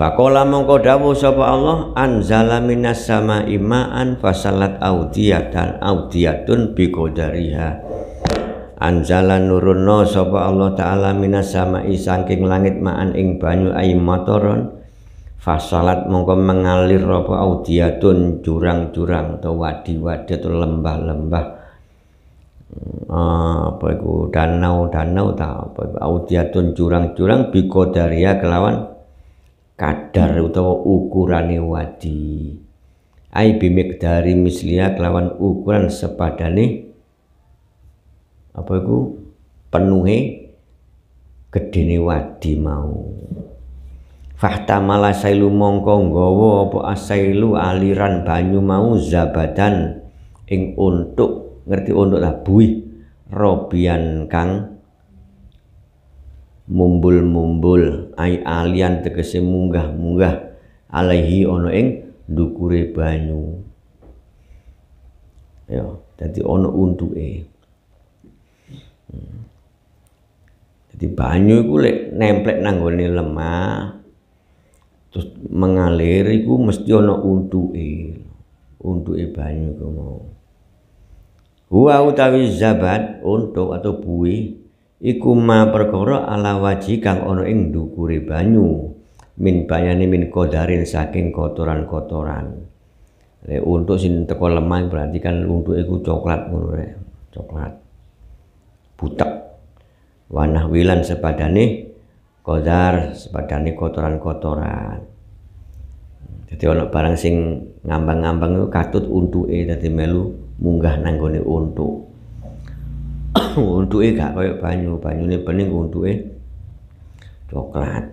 Fakola mongko dawu sapa Allah anzala minas sama imaan fasalat audiyatan audiyatun dariha Anzala nurunno sapa Allah taala minas sama isangking langit maan ing banyu ay motoron fasalat mongko mengalir apa audiyatun jurang-jurang atau wadi-wadi atau lembah-lembah hmm, apa itu danau-danau tak apa itu audiyatun jurang-jurang dariha kelawan kadar utawa ukurane wadi ai dari misliat lawan ukuran sepadane apa itu? penuhe gedene wadi mau Fahta malasailu mongko nggawa apa asailu aliran banyu mau zabadan ing untuk ngerti untuk lah buih robian kang mumbul-mumbul ai alian tegese munggah-munggah alaihi ono ing dukure banyu ya jadi ono untu e jadi hmm. banyu iku lek nemplek nang lemah terus mengalir iku mesti e untuke e banyu ku mau huwa utawi zabat untuk atau buih iku ma perkara ala waji kang ana ing ndukure banyu min bayane min kodarin saking kotoran-kotoran le untuk sing teko lemah berarti kan untuk iku coklat ngono coklat butek wanah wilan sepadane kodar sepadane kotoran-kotoran jadi ana barang sing ngambang-ngambang katut untuke dadi melu munggah nanggone untuk untuk kau gak kaya banyu, banyune bening untuke coklat.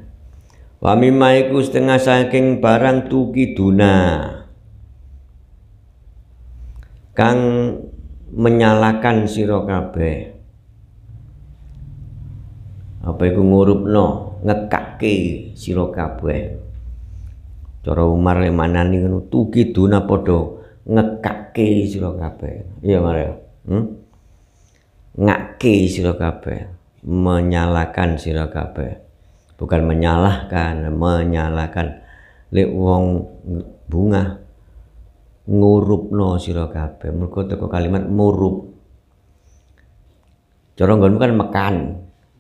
Wa maiku setengah saking barang duna, Kang menyalakan sirokabe. kabeh. Apa iku ngurupno, ngekake sira kabeh. Cara Umar lemanani tuki duna podo ngekake sirokabe. Iya, Mar. Ya? Hmm? ngaki sira kabeh menyalakan sira kabeh bukan menyalahkan menyalakan lek wong bunga ngurupno sira kabeh mergo teko kalimat murup cara nggonmu kan mekan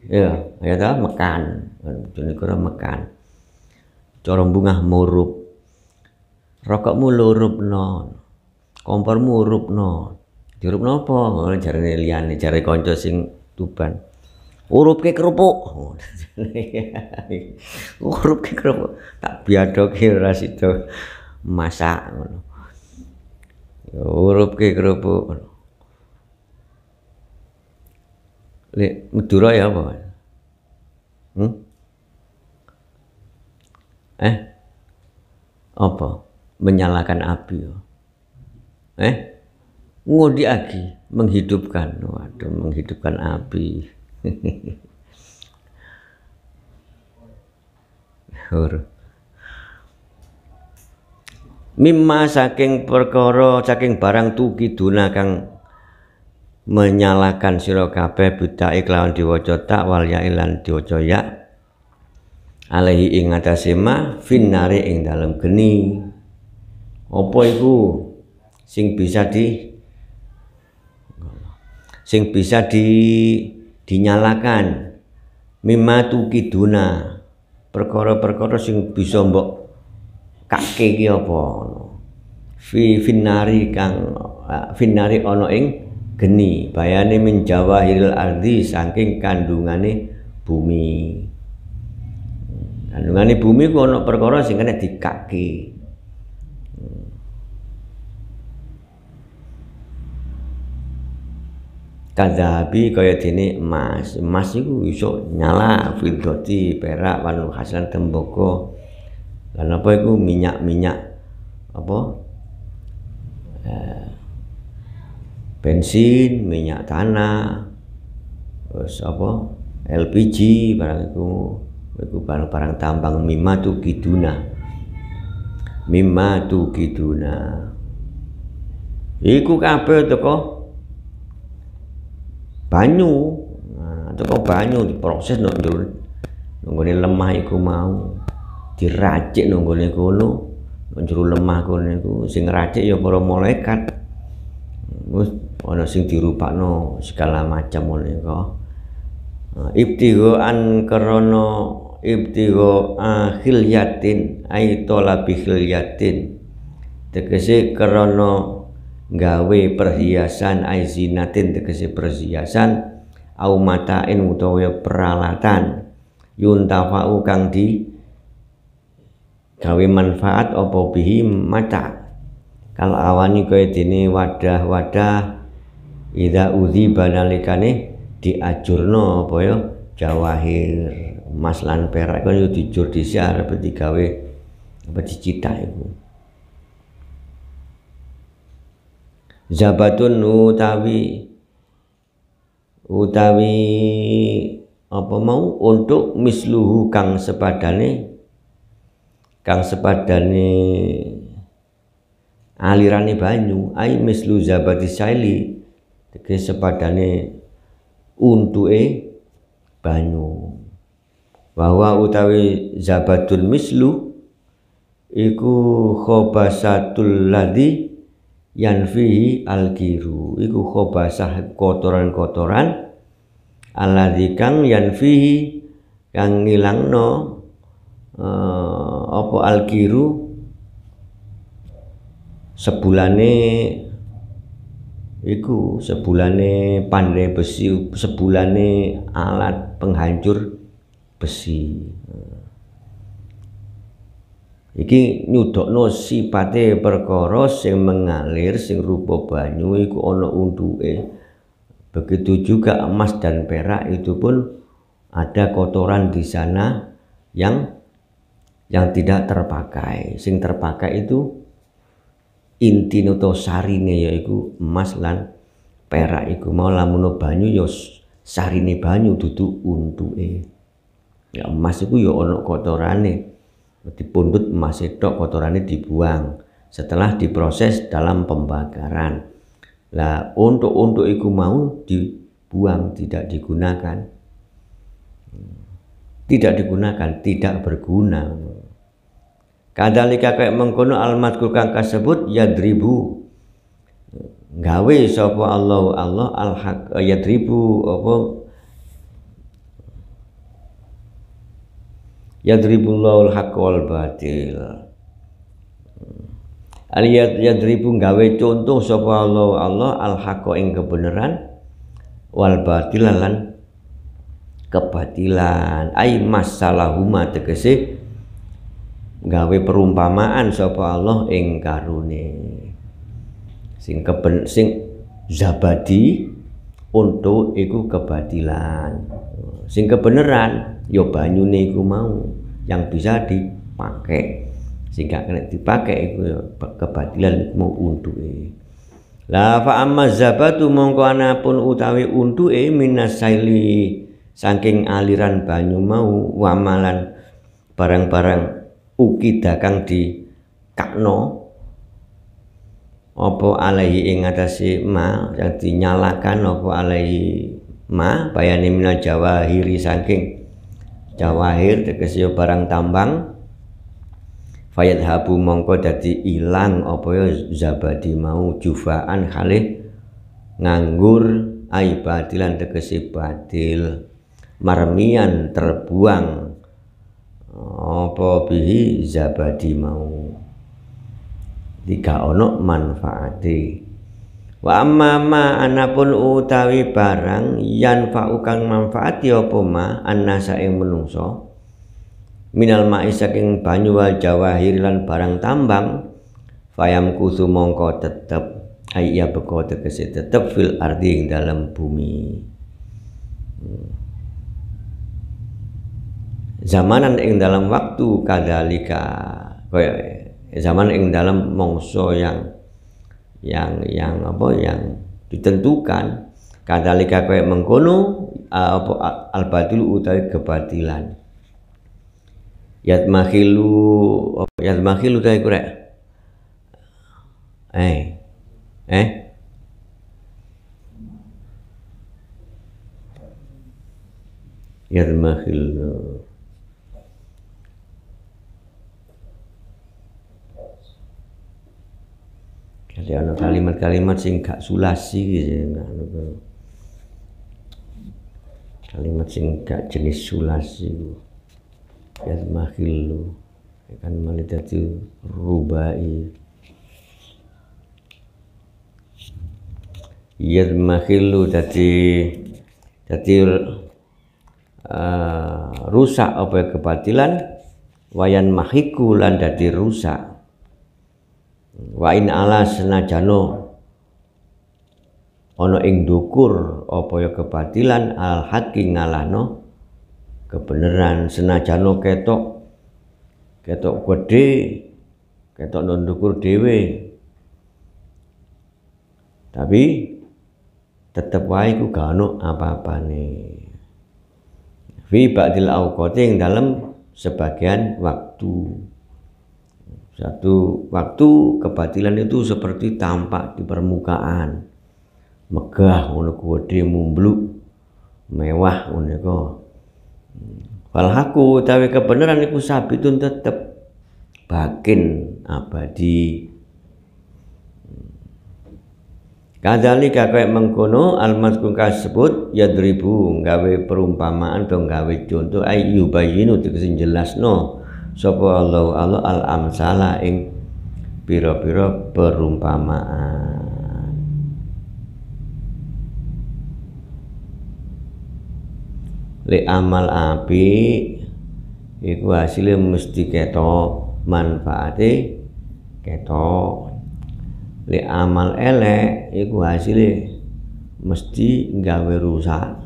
ya ya ta mekan jane kira mekan cara bunga murup rokokmu lurupno kompormu urupno dirup nopo oh, cari liyane cari kanca sing Tuban ke kerupuk oh, urupke kerupuk tak biadoke ora sida masak urup ya kerupuk Lek Madura ya apa? Hmm? Eh? Apa? Menyalakan api ya. Eh? ngudi lagi menghidupkan waduh menghidupkan api mimma saking perkara saking barang tuki duna kang menyalakan sira kabeh buta iklawan diwaca tak wal ya lan diwaca ya alaihi ing atase ma finnari ing dalem geni apa iku sing bisa di sing bisa di dinyalakan mimatu kiduna perkara-perkara sing bisa mbok kake iki apa ngono fi finnari kang ah, finnari ana ing geni bayane menjawahiril ardi saking kandungane bumi kandungane bumi ku ana perkara sing kena dikake kadhabi kaya dene emas emas itu iso nyala fiddati perak wanul hasan tembaga lan apa iku minyak-minyak apa eh, bensin minyak tanah terus apa LPG barang itu itu barang-barang tambang mimma tu kiduna mimma tu kiduna iku kabeh kok banyu nah, itu kok banyu diproses nonjul nonggone lemah iku mau diracik nonggone kono njero lemah kono iku sing racik ya para malaikat wis ana sing dirupakno segala macam ngene kok nah, ibtighaan krana ibtigha akhil yatin ay talabi khil yatin tegese kerono gawe perhiasan aizinatin tegese perhiasan au matain utawa peralatan yuntafa'u kang di gawe manfaat apa bihi mata kal awani kaya dene wadah-wadah ida udhi banalikane diajurno apa ya jawahir emas lan perak kan yo dijur dhisik arep digawe apa dicithak iku zabatun utawi utawi apa mau untuk misluhu kang sepadane kang sepadane alirane banyu ai mislu zabati saili teke sepadane untuke banyu bahwa utawi zabatul mislu iku khobasatul ladhi yanfihi algiru iku khobasah kotoran-kotoran alladzi kang yanfihi kang ngilangno uh, apa algiru sebulane iku sebulane pandai besi sebulane alat penghancur besi iki nyudokno sipate perkara sing mengalir sing rupa banyu iku ana untuke begitu juga emas dan perak itu pun ada kotoran di sana yang yang tidak terpakai sing terpakai itu inti sarine yaiku emas lan perak iku mau lamun banyu yo ya sarine banyu dudu untuke ya emas iku yo ya ana kotorane dipundut emas itu kotorannya dibuang setelah diproses dalam pembakaran lah untuk untuk iku mau dibuang tidak digunakan tidak digunakan tidak berguna kadalika kayak mengkono almat kang kasebut yadribu gawe sapa Allah Allah al hak yadribu apa yadribullahu al-haq wal batil aliyat yadribu gawe contoh sapa Allah Allah al-haq ing kebenaran wal batilan kebatilan ai masalahuma tegese gawe perumpamaan sapa Allah ing karune sing keben sing zabadi untuk iku kebatilan sing kebenaran yo ya banyune iku mau yang bisa dipakai sehingga kena dipakai itu ya kebatilan mau untuke la fa amma zabatu mongko anapun utawi untuke minasaili saking aliran banyu mau wamalan barang-barang ukida kang di kakno apa alaihi ing atase ma yang dinyalakan apa alaihi ma bayane minal jawahiri saking jawahir tegese barang tambang fayad habu mongko dadi ilang apa ya zabadi mau jufaan kali nganggur ai batilan tegese batil marmian terbuang opo bihi zabadi mau tiga onok manfaati Wa amma anapun utawi barang yan faukang manfaat ya apa ma annasa ing menungso minal ma'i saking banyu wal jawahir lan barang tambang fayam kusu mongko tetep ya beko tegese tetep fil ardi ing dalam bumi zamanan ing dalam waktu kadalika kaya eh, zaman ing dalam mongso yang yang yang apa yang ditentukan lika kaya mengkono apa al batil utawi kebatilan yatmahilu yatmahilu tadi kurek eh eh yatmahilu Jadi ada kalimat-kalimat sing gak sulasi gitu. Kalimat sing gak jenis sulasi Ya mahilu ya kan malidatu rubai yadmakhilu jadi jadi uh, eh, rusak apa ya, kebatilan wayan mahiku landa rusak Wain ala senajano ono ing dukur opoyo ya kebatilan al haqi ngalahno kebenaran senajano ketok ketok gede ketok dukur dewe tapi tetep wae iku gak apa nih fi ba'dil awqati ing sebagian waktu satu waktu kebatilan itu seperti tampak di permukaan. Megah ngono kuwi mumbluk mewah ngono iku. Wal haku utawi kebenaran iku sabitun tetep bakin abadi. Kadali kakek mengkono almatku kasebut ya dribu gawe perumpamaan dong gawe contoh ayu bayinu tegesin jelas no sapa Allah Allah al amsala ing pira-pira perumpamaan li amal api iku hasilnya mesti ketok manfaate ketok li amal elek iku hasilnya mesti gawe rusak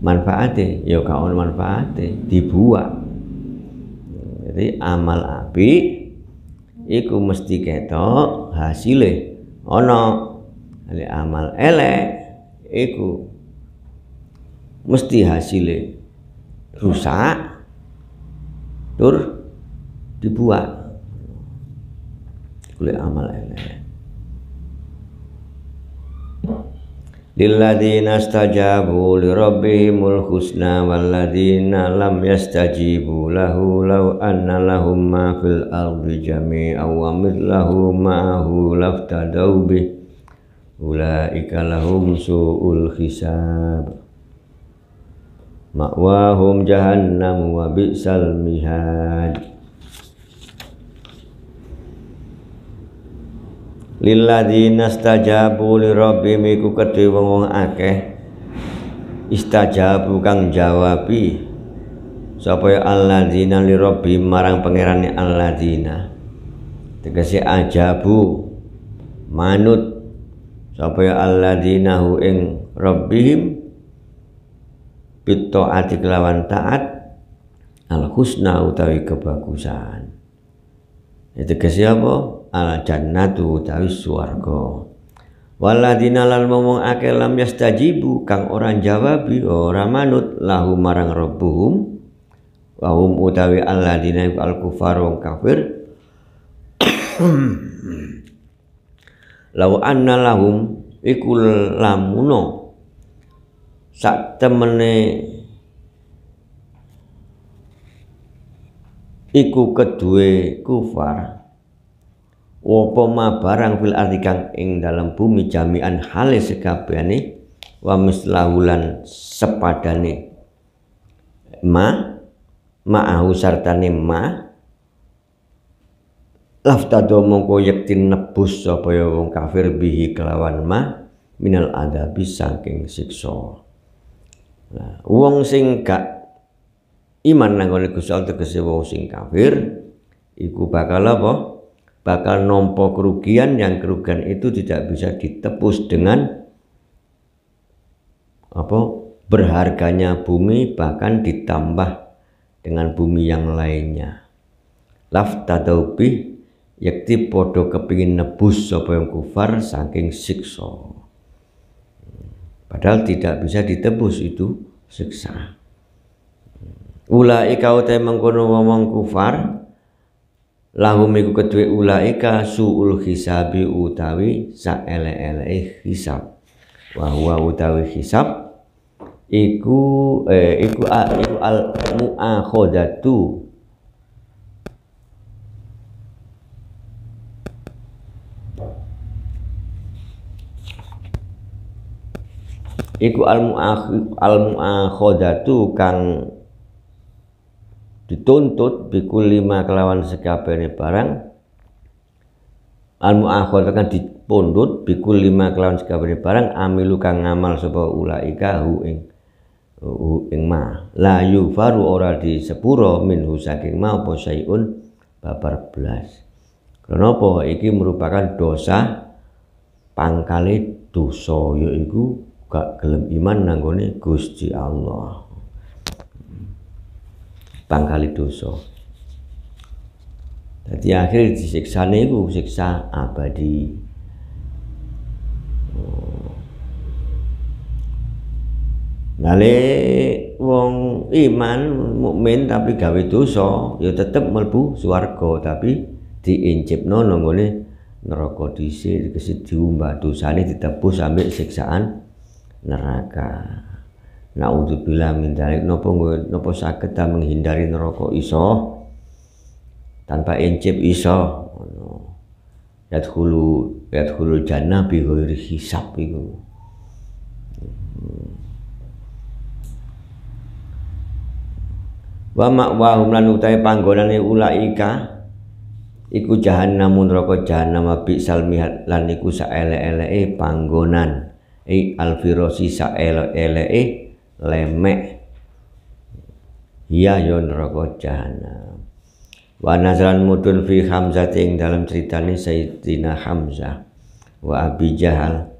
manfaate ya kaon manfaate dibuat jadi amal api iku mesti ketok hasilnya ono Ali amal elek iku mesti hasilnya rusak tur dibuat oleh amal elek lilladzina istajabu li rabbihimul husna walladzina lam yastajibu lahu law anna lahum ma fil ardi jami'an wa mithlahu ma'ahu laftadaw bih ulaika lahum su'ul hisab ma'wahum jahannam wa bi'sal mihad lilladzina stajabu li rabbihim iku kedhe wong-wong akeh istajabu kang jawabi sapa ya alladzina li rabbihim marang pangerane alladzina tegese ajabu manut sapa ya alladzina hu ing rabbihim bitaati kelawan taat al husna utawi kebagusan itu ya tegese apa al jannatu utawi swarga waladina lan momong akeh lam yastajibu kang ora jawabi ora manut lahu marang rabbuhum wa hum utawi alladina al kufar wong kafir lau anna lahum iku lamuno sak temene iku kedue kufar Wopo ma barang fil ardi kang ing dalam bumi jami'an hale sekabehane wa mislahulan sepadane ma ma'ahu sartane ma laftado mongko yektin nebus sapa ya wong kafir bihi kelawan ma minal adabi saking siksa nah wong sing gak iman nang Gusti Allah tegese wong sing kafir iku bakal apa bakal nompo kerugian yang kerugian itu tidak bisa ditebus dengan apa berharganya bumi bahkan ditambah dengan bumi yang lainnya laf tadaubi yakti podo kepingin nebus sapa yang kufar saking sikso. padahal tidak bisa ditebus itu siksa Ula utai mengkono wong kufar lahum iku kedua ulaika suul hisabi utawi sa ele-ele hisab wa utawi hisab iku eh, iku a, iku al muakhodatu iku al muakhodatu kang dituntut bikul lima kelawan sekabehane barang almu muakhadh kan dipundhut bikul lima kelawan sekabehane barang amilu kang ngamal sebab ulaika hu ing hu ing ma la yufaru ora di disepuro minhu saking ma apa syai'un babar belas kenapa iki merupakan dosa pangkale dosa yaiku gak gelem iman nanggone Gusti Allah pangkali dosa dadi akhir disiksane iku siksa abadi oh. Nale, wong iman mukmin tapi gawe dosa ya tetep melbu swarga tapi diincipno nanggone neraka dhisik dikesi diumbah dosane ditebus sampai siksaan neraka naudzubillah min dzalik napa nopo sakit ta menghindari neraka iso tanpa encip iso ngono yadkhulu yadkhulu jannah bi ghairi hisab iku wa ma'wahum lan utahe panggonane ulaika iku jahannam neraka jahannam bi salmihat lan iku saelek-eleke panggonan e alfirosi saelek-eleke lemek ya yo neraka jahanam wa nazran mudun fi hamzah ing dalam ceritane Sayyidina Hamzah wa Abi Jahal